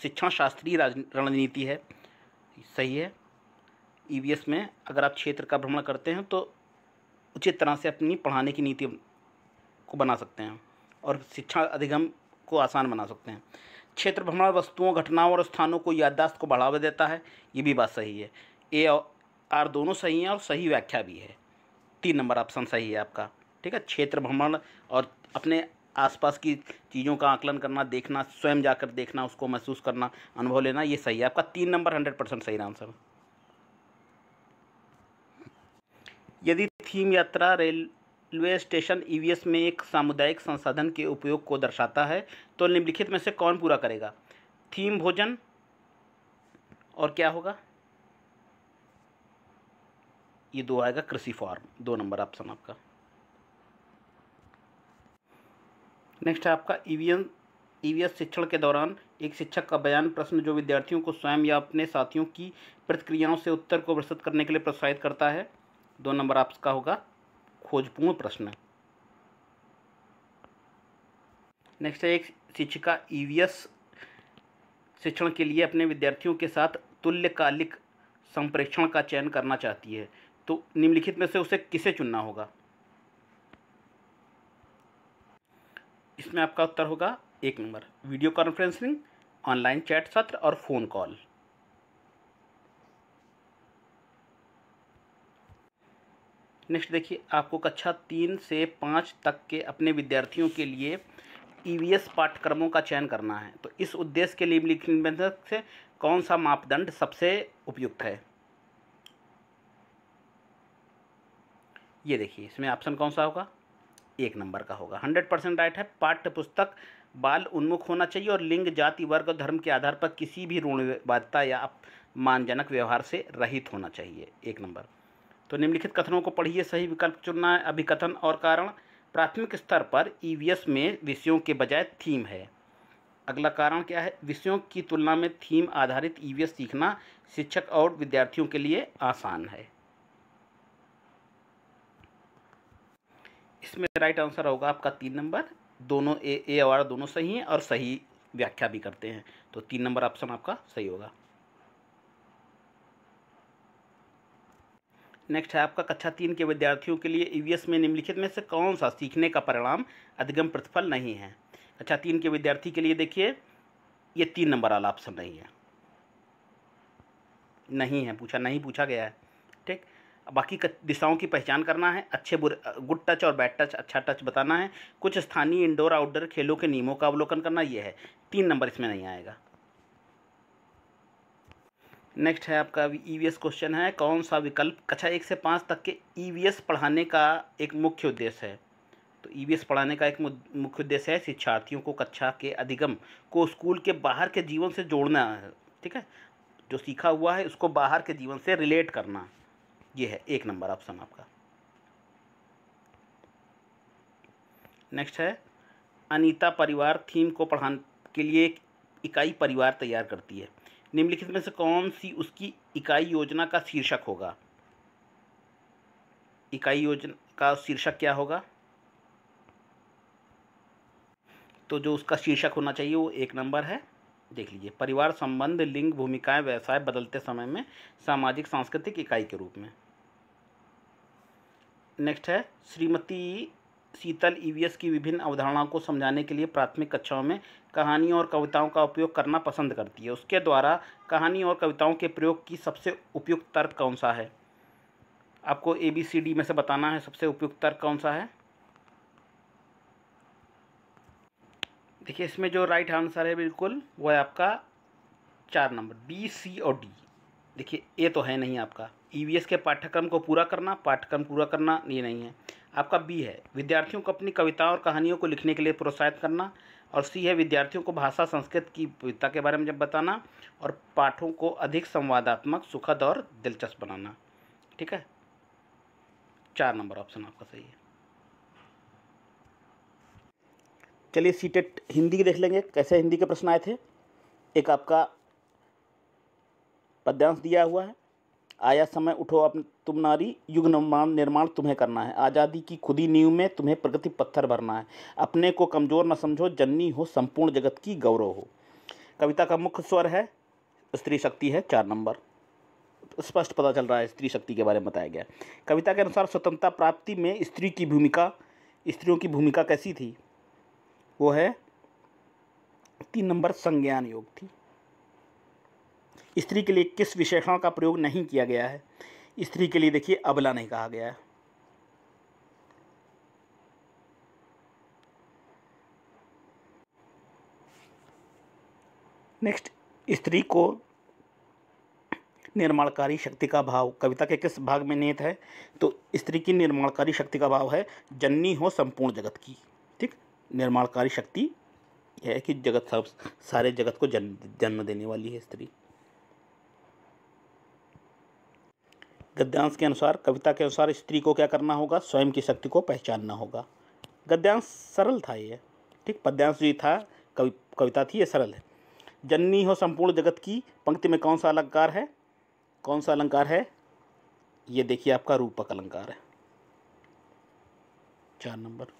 शिक्षण शास्त्रीय रणनीति है सही है ईवीएस e में अगर आप क्षेत्र का भ्रमण करते हैं तो उचित तरह से अपनी पढ़ाने की नीति को बना सकते हैं और शिक्षा अधिगम को आसान बना सकते हैं क्षेत्र भ्रमण वस्तुओं घटनाओं और स्थानों को याददाश्त को बढ़ावा देता है ये भी बात सही है ए और आर दोनों सही हैं और सही व्याख्या भी है तीन नंबर ऑप्शन सही है आपका ठीक है क्षेत्र भ्रमण और अपने आसपास की चीज़ों का आकलन करना देखना स्वयं जाकर देखना उसको महसूस करना अनुभव लेना ये सही है आपका तीन नंबर हंड्रेड परसेंट सही आंसर यदि थीम यात्रा rail railway station EVS e में एक सामुदायिक संसाधन के उपयोग को दर्शाता है तो निम्नलिखित में से कौन पूरा करेगा थीम भोजन और क्या होगा ये दो आएगा कृषि फॉर्म दो नंबर ऑप्शन आपका नेक्स्ट है आपका ईवीएम e ईवीएस e शिक्षण के दौरान एक शिक्षक का बयान प्रश्न जो विद्यार्थियों को स्वयं या अपने साथियों की प्रतिक्रियाओं से उत्तर को प्रस्तुत करने के लिए प्रोत्साहित करता है दो नंबर आपका होगा खोजपूर्ण प्रश्न नेक्स्ट है एक शिक्षिका ईवीएस e शिक्षण के लिए अपने विद्यार्थियों के साथ तुल्यकालिक संप्रेक्षण का चयन करना चाहती है तो निम्नलिखित में से उसे किसे चुनना होगा इसमें आपका उत्तर होगा एक number video conferencing online chat सत्र और फ़ोन कॉल नेक्स्ट देखिए आपको कक्षा तीन से पाँच तक के अपने विद्यार्थियों के लिए ई e पाठ्यक्रमों का चयन करना है तो इस उद्देश्य के लिए लिखने से कौन सा मापदंड सबसे उपयुक्त है ये देखिए इसमें ऑप्शन कौन सा होगा एक नंबर का होगा हंड्रेड परसेंट राइट है पाठ्य पुस्तक बाल उन्मुख होना चाहिए और लिंग जाति वर्ग और धर्म के आधार पर किसी भी ऋणबाधता या अपमानजनक व्यवहार से रहित होना चाहिए एक नंबर तो निम्नलिखित कथनों को पढ़िए सही विकल्प चुनना है अभिकथन और कारण प्राथमिक स्तर पर ईवीएस e में विषयों के बजाय थीम है अगला कारण क्या है विषयों की तुलना में थीम आधारित ईवीएस e सीखना शिक्षक और विद्यार्थियों के लिए आसान है इसमें राइट आंसर होगा आपका तीन नंबर दोनों ए ए और दोनों सही हैं और सही व्याख्या भी करते हैं तो तीन नंबर ऑप्शन आपका सही होगा नेक्स्ट है आपका कक्षा तीन के विद्यार्थियों के लिए ईवीएस e में निम्नलिखित में से कौन सा सीखने का परिणाम अधिगम प्रतिफल नहीं है कक्षा अच्छा, तीन के विद्यार्थी के लिए देखिए ये तीन नंबर वाला ऑप्शन नहीं है नहीं है पूछा नहीं पूछा गया है ठीक बाकी दिशाओं की पहचान करना है अच्छे बुरे गुड टच और बैड टच अच्छा टच बताना है कुछ स्थानीय इंडोर आउटडोर खेलों के नियमों का अवलोकन करना यह है तीन नंबर इसमें नहीं आएगा नेक्स्ट है आपका अभी ई e क्वेश्चन है कौन सा विकल्प कक्षा एक से पाँच तक के ई e पढ़ाने का एक मुख्य उद्देश्य है तो ई e पढ़ाने का एक मुख्य उद्देश्य है शिक्षार्थियों को कक्षा के अधिगम को स्कूल के बाहर के जीवन से जोड़ना है ठीक है जो सीखा हुआ है उसको बाहर के जीवन से रिलेट करना ये है एक नंबर ऑप्शन आपका नेक्स्ट है अनीता परिवार थीम को पढ़ाने के लिए एक इकाई परिवार तैयार करती है निम्नलिखित में से कौन सी उसकी इकाई योजना का शीर्षक होगा इकाई योजना का शीर्षक क्या होगा तो जो उसका शीर्षक होना चाहिए वो एक नंबर है देख लीजिए परिवार संबंध लिंग भूमिकाएं व्यवसाय बदलते समय में सामाजिक सांस्कृतिक इकाई के रूप में नेक्स्ट है श्रीमती शीतल ईवीएस e की विभिन्न अवधारणाओं को समझाने के लिए प्राथमिक कक्षाओं में कहानियों और कविताओं का उपयोग करना पसंद करती है उसके द्वारा कहानी और कविताओं के प्रयोग की सबसे उपयुक्त तर्क कौन सा है आपको ए बी सी डी में से बताना है सबसे उपयुक्त तर्क कौन सा है देखिए इसमें जो राइट आंसर है बिल्कुल वो है आपका चार नंबर बी सी और डी देखिए ए तो है नहीं आपका ई e के पाठ्यक्रम को पूरा करना पाठ्यक्रम पूरा करना ये नहीं है आपका बी है विद्यार्थियों को अपनी कविताओं और कहानियों को लिखने के लिए प्रोत्साहित करना और सी है विद्यार्थियों को भाषा संस्कृत की विविधता के बारे में जब बताना और पाठों को अधिक संवादात्मक सुखद और दिलचस्प बनाना ठीक है चार नंबर ऑप्शन आपका सही है चलिए सी टेट हिंदी की देख लेंगे कैसे हिंदी के प्रश्न आए थे एक आपका पद्यांश दिया हुआ है आया समय उठो अब तुम नारी युग निर्माण निर्माण तुम्हें करना है आज़ादी की खुदी नींव में तुम्हें प्रगति पत्थर भरना है अपने को कमज़ोर न समझो जन्नी हो संपूर्ण जगत की गौरव हो कविता का मुख्य स्वर है स्त्री शक्ति है चार नंबर स्पष्ट पता चल रहा है स्त्री शक्ति के बारे में बताया गया कविता के अनुसार स्वतंत्रता प्राप्ति में स्त्री की भूमिका स्त्रियों की भूमिका कैसी थी वो है तीन नंबर संज्ञान योग थी स्त्री के लिए किस विशेषण का प्रयोग नहीं किया गया है स्त्री के लिए देखिए अबला नहीं कहा गया है नेक्स्ट स्त्री को निर्माणकारी शक्ति का भाव कविता के किस भाग में नियत है तो स्त्री की निर्माणकारी शक्ति का भाव है जननी हो संपूर्ण जगत की ठीक निर्माणकारी शक्ति यह है कि जगत सब सारे जगत को जन्म जन्म देने वाली है स्त्री गद्यांश के अनुसार कविता के अनुसार स्त्री को क्या करना होगा स्वयं की शक्ति को पहचानना होगा गद्यांश सरल था ये ठीक पद्यांश जी था कवि कविता थी ये सरल है जननी हो संपूर्ण जगत की पंक्ति में कौन सा अलंकार है कौन सा अलंकार है ये देखिए आपका रूपक अलंकार है चार नंबर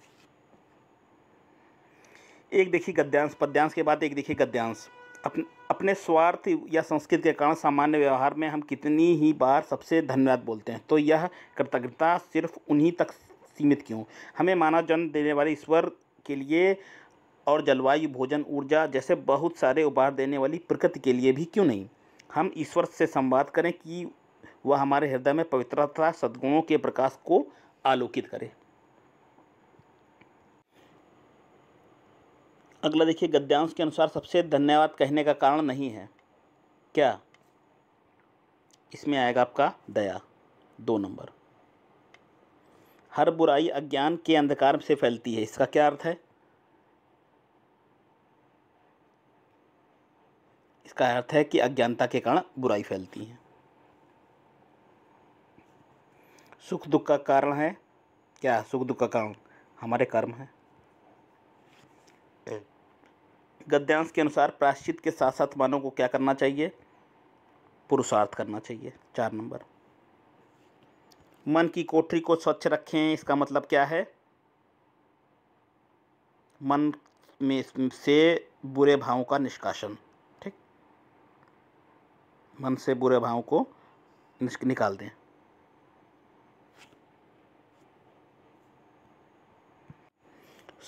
एक देखिए गद्यांश पद्यांश के बाद एक देखिए गद्यांश अपने अपने स्वार्थ या संस्कृत के कारण सामान्य व्यवहार में हम कितनी ही बार सबसे धन्यवाद बोलते हैं तो यह कृतज्ञता सिर्फ उन्हीं तक सीमित क्यों हमें मानव जन्म देने वाले ईश्वर के लिए और जलवायु भोजन ऊर्जा जैसे बहुत सारे उपहार देने वाली प्रकृति के लिए भी क्यों नहीं हम ईश्वर से संवाद करें कि वह हमारे हृदय में पवित्रता सद्गुणों के प्रकाश को आलोकित करें अगला देखिए गद्यांश के अनुसार सबसे धन्यवाद कहने का कारण नहीं है क्या इसमें आएगा आपका दया दो नंबर हर बुराई अज्ञान के अंधकार से फैलती है इसका क्या अर्थ है इसका अर्थ है कि अज्ञानता के कारण बुराई फैलती है सुख दुख का कारण है क्या सुख दुख का कारण हमारे कर्म है गद्यांश के अनुसार प्राश्चित के साथ साथ मानव को क्या करना चाहिए पुरुषार्थ करना चाहिए चार नंबर मन की कोठरी को स्वच्छ रखें इसका मतलब क्या है मन में से बुरे भावों का निष्कासन ठीक मन से बुरे भावों को निकाल दें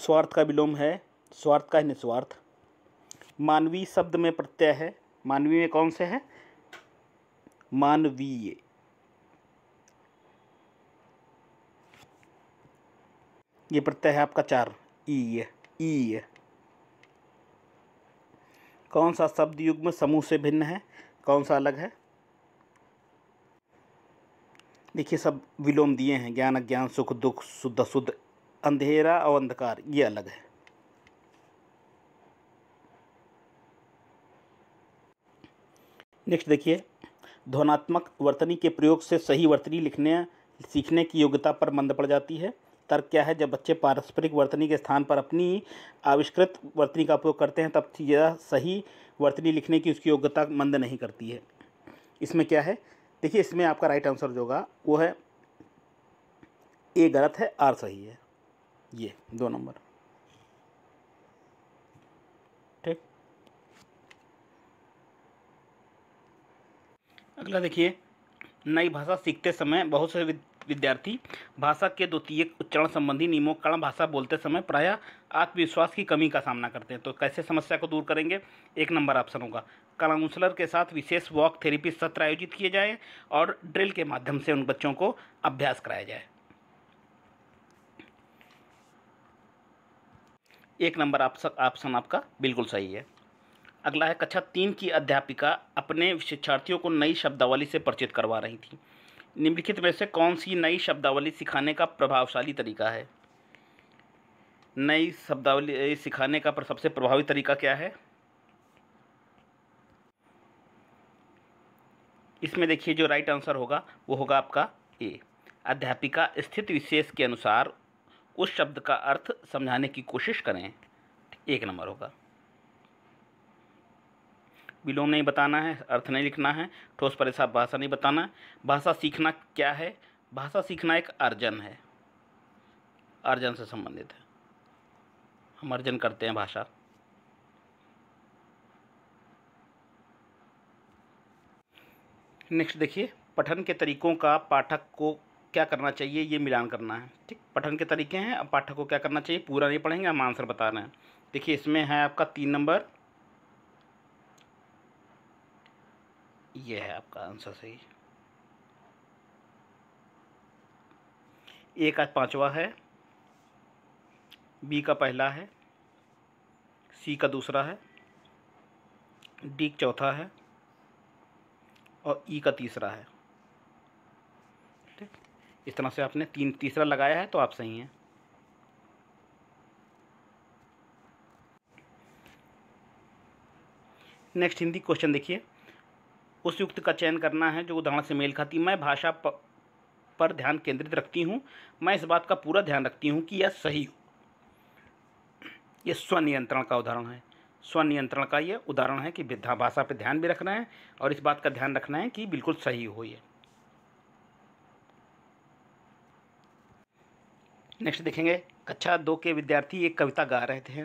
स्वार्थ का विलोम है स्वार्थ का ही निस्वार्थ मानवीय शब्द में प्रत्यय है मानवीय में कौन से है मानवीय ये प्रत्यय है आपका चार ई ई कौन सा शब्द युग्म समूह से भिन्न है कौन सा अलग है देखिए सब विलोम दिए हैं ज्ञान अज्ञान सुख दुख शुद्ध शुद्ध अंधेरा और अंधकार ये अलग है नेक्स्ट देखिए ध्वनात्मक वर्तनी के प्रयोग से सही वर्तनी लिखने सीखने की योग्यता पर मंद पड़ जाती है तर्क क्या है जब बच्चे पारस्परिक वर्तनी के स्थान पर अपनी आविष्कृत वर्तनी का उपयोग करते हैं तब यह सही वर्तनी लिखने की उसकी योग्यता मंद नहीं करती है इसमें क्या है देखिए इसमें आपका राइट आंसर जो होगा वो है ए गलत है आर सही है ये दो नंबर अगला देखिए नई भाषा सीखते समय बहुत से विद्यार्थी भाषा के द्वितीय उच्चारण संबंधी नियमों का भाषा बोलते समय प्रायः आत्मविश्वास की कमी का सामना करते हैं तो कैसे समस्या को दूर करेंगे एक नंबर ऑप्शन होगा काउंसलर के साथ विशेष वॉक थेरेपी सत्र आयोजित किए जाएँ और ड्रिल के माध्यम से उन बच्चों को अभ्यास कराया जाए एक नंबर ऑप्शन आपका बिल्कुल सही है अगला है कक्षा तीन की अध्यापिका अपने शिक्षार्थियों को नई शब्दावली से परिचित करवा रही थी निम्नलिखित में से कौन सी नई शब्दावली सिखाने का प्रभावशाली तरीका है नई शब्दावली सिखाने का पर सबसे प्रभावी तरीका क्या है इसमें देखिए जो राइट आंसर होगा वो होगा आपका ए अध्यापिका स्थित विशेष के अनुसार उस शब्द का अर्थ समझाने की कोशिश करें एक नंबर होगा विलोम नहीं बताना है अर्थ नहीं लिखना है ठोस परेशा भाषा नहीं बताना भाषा सीखना क्या है भाषा सीखना एक अर्जन है अर्जन से संबंधित है हम अर्जन करते हैं भाषा नेक्स्ट देखिए पठन के तरीकों का पाठक को क्या करना चाहिए ये मिलान करना है ठीक पठन के तरीके हैं अब पाठक को क्या करना चाहिए पूरा नहीं पढ़ेंगे हम आंसर बता रहे हैं देखिए इसमें है आपका तीन नंबर ये है आपका आंसर सही ए का पांचवा है बी का पहला है सी का दूसरा है डी का चौथा है और ई e का तीसरा है ठीक इस तरह से आपने तीन तीसरा लगाया है तो आप सही हैं नेक्स्ट हिंदी क्वेश्चन देखिए उस युक्त का चयन करना है जो उदाहरण से मेल खाती मैं भाषा पर ध्यान केंद्रित रखती हूँ मैं इस बात का पूरा ध्यान रखती हूँ कि यह सही हो यह स्वनियंत्रण का उदाहरण है स्वनियंत्रण का यह उदाहरण है कि विद्या भाषा पर ध्यान भी रखना है और इस बात का ध्यान रखना है कि बिल्कुल सही हो यह नेक्स्ट देखेंगे कक्षा दो के विद्यार्थी एक कविता गा रहे थे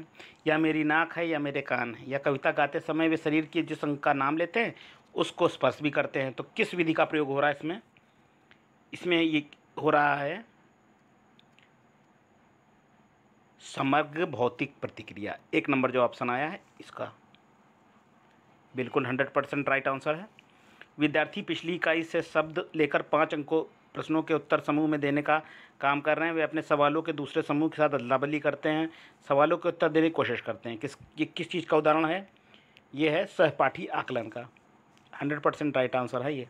या मेरी नाक है या मेरे कान है या कविता गाते समय वे शरीर के जिस अंग का नाम लेते हैं उसको स्पर्श भी करते हैं तो किस विधि का प्रयोग हो रहा है इसमें इसमें ये हो रहा है समग्र भौतिक प्रतिक्रिया एक नंबर जो ऑप्शन आया है इसका बिल्कुल हंड्रेड परसेंट राइट आंसर है विद्यार्थी पिछली इकाई से शब्द लेकर पाँच अंकों प्रश्नों के उत्तर समूह में देने का काम कर रहे हैं वे अपने सवालों के दूसरे समूह के साथ अदला बदली करते हैं सवालों के उत्तर देने की कोशिश करते हैं किस ये किस चीज़ का उदाहरण है ये है सहपाठी आकलन का हंड्रेड परसेंट राइट आंसर है ये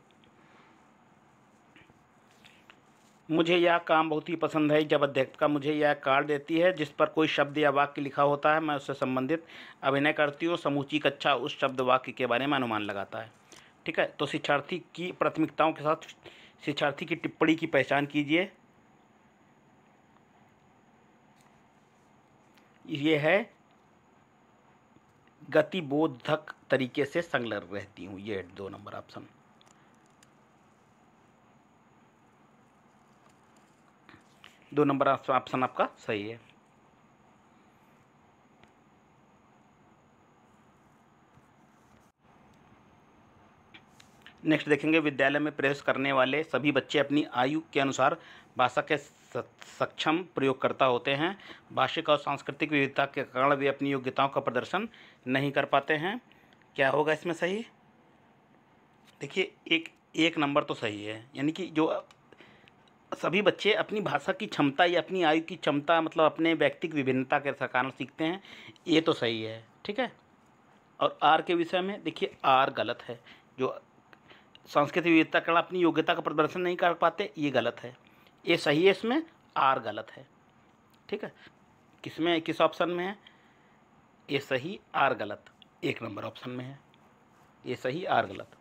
मुझे यह काम बहुत ही पसंद है जब अध्यक्षता मुझे यह कार्ड देती है जिस पर कोई शब्द या वाक्य लिखा होता है मैं उससे संबंधित अभिनय करती हूँ समूची कक्षा उस शब्द वाक्य के बारे में अनुमान लगाता है ठीक है तो शिक्षार्थी की प्राथमिकताओं के साथ शिक्षार्थी की टिप्पणी की पहचान कीजिए ये है गतिबोधक तरीके से संलग्न रहती हूँ ये दो नंबर ऑप्शन दो नंबर ऑप्शन आपका सही है नेक्स्ट देखेंगे विद्यालय में प्रवेश करने वाले सभी बच्चे अपनी आयु के अनुसार भाषा के सक्षम प्रयोगकर्ता होते हैं भाषिक और सांस्कृतिक विविधता के कारण वे अपनी योग्यताओं का प्रदर्शन नहीं कर पाते हैं क्या होगा इसमें सही देखिए एक एक नंबर तो सही है यानी कि जो सभी बच्चे अपनी भाषा की क्षमता या अपनी आयु की क्षमता मतलब अपने व्यक्तिक विभिन्नता के कारण सीखते हैं ये तो सही है ठीक है और आर के विषय में देखिए आर गलत है जो सांस्कृतिक विविधता कला अपनी योग्यता का प्रदर्शन नहीं कर पाते ये गलत है ये सही है इसमें आर गलत है ठीक है किसमें किस ऑप्शन में है ए सही आर गलत एक नंबर ऑप्शन में है ए सही आर गलत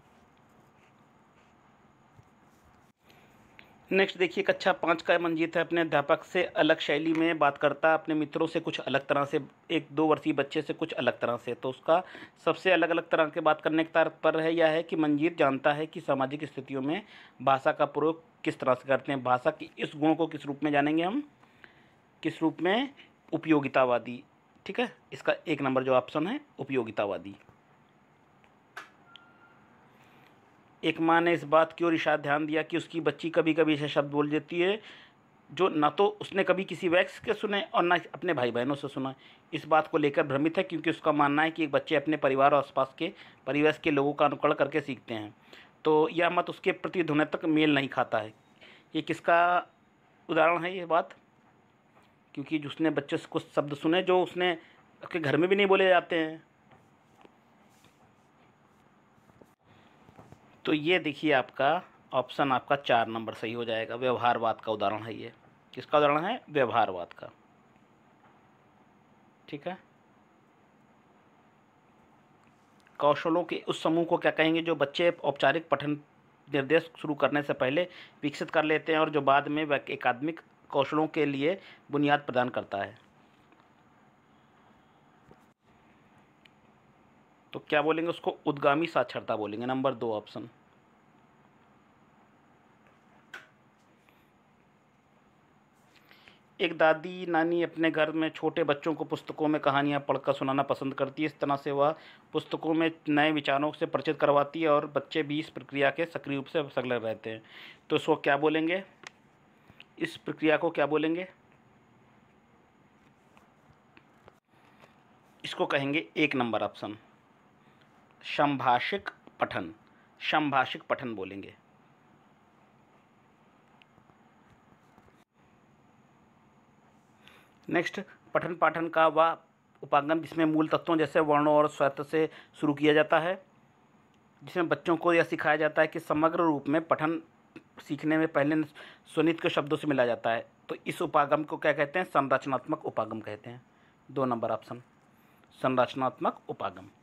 नेक्स्ट देखिए कक्षा पाँच का मंजीत है अपने अध्यापक से अलग शैली में बात करता अपने मित्रों से कुछ अलग तरह से एक दो वर्षीय बच्चे से कुछ अलग तरह से तो उसका सबसे अलग अलग तरह के बात करने का तात्पर्य है यह है कि मंजीत जानता है कि सामाजिक स्थितियों में भाषा का प्रयोग किस तरह से करते हैं भाषा की इस गुण को किस रूप में जानेंगे हम किस रूप में उपयोगितावादी ठीक है इसका एक नंबर जो ऑप्शन है उपयोगितावादी एक माँ ने इस बात की ओर इशारा ध्यान दिया कि उसकी बच्ची कभी कभी ऐसे शब्द बोल देती है जो ना तो उसने कभी किसी वैक्स के सुने और ना अपने भाई बहनों से सुना इस बात को लेकर भ्रमित है क्योंकि उसका मानना है कि एक बच्चे अपने परिवार और आसपास के परिवेश के लोगों का अनुकरण करके सीखते हैं तो यह मत उसके प्रति धुनय तक मेल नहीं खाता है ये किसका उदाहरण है ये बात क्योंकि जिसने बच्चे कुछ शब्द सुने जो उसने उसके घर में भी नहीं बोले जाते हैं तो ये देखिए आपका ऑप्शन आपका चार नंबर सही हो जाएगा व्यवहारवाद का उदाहरण है ये किसका उदाहरण है व्यवहारवाद का ठीक है कौशलों के उस समूह को क्या कहेंगे जो बच्चे औपचारिक पठन निर्देश शुरू करने से पहले विकसित कर लेते हैं और जो बाद में एकादमिक कौशलों के लिए बुनियाद प्रदान करता है तो क्या बोलेंगे उसको उद्गामी साक्षरता बोलेंगे नंबर दो ऑप्शन एक दादी नानी अपने घर में छोटे बच्चों को पुस्तकों में कहानियाँ पढ़कर सुनाना पसंद करती है इस तरह से वह पुस्तकों में नए विचारों से परिचित करवाती है और बच्चे भी इस प्रक्रिया के सक्रिय रूप से संलग्न रहते हैं तो इसको क्या बोलेंगे इस प्रक्रिया को क्या बोलेंगे इसको कहेंगे एक नंबर ऑप्शन संभाषिक पठन संभाषिक पठन बोलेंगे नेक्स्ट पठन पाठन का वह उपागम जिसमें मूल तत्वों जैसे वर्णों और स्वत से शुरू किया जाता है जिसमें बच्चों को यह सिखाया जाता है कि समग्र रूप में पठन सीखने में पहले सुनित के शब्दों से मिला जाता है तो इस उपागम को क्या कहते हैं संरचनात्मक उपागम कहते हैं दो नंबर ऑप्शन संरचनात्मक उपागम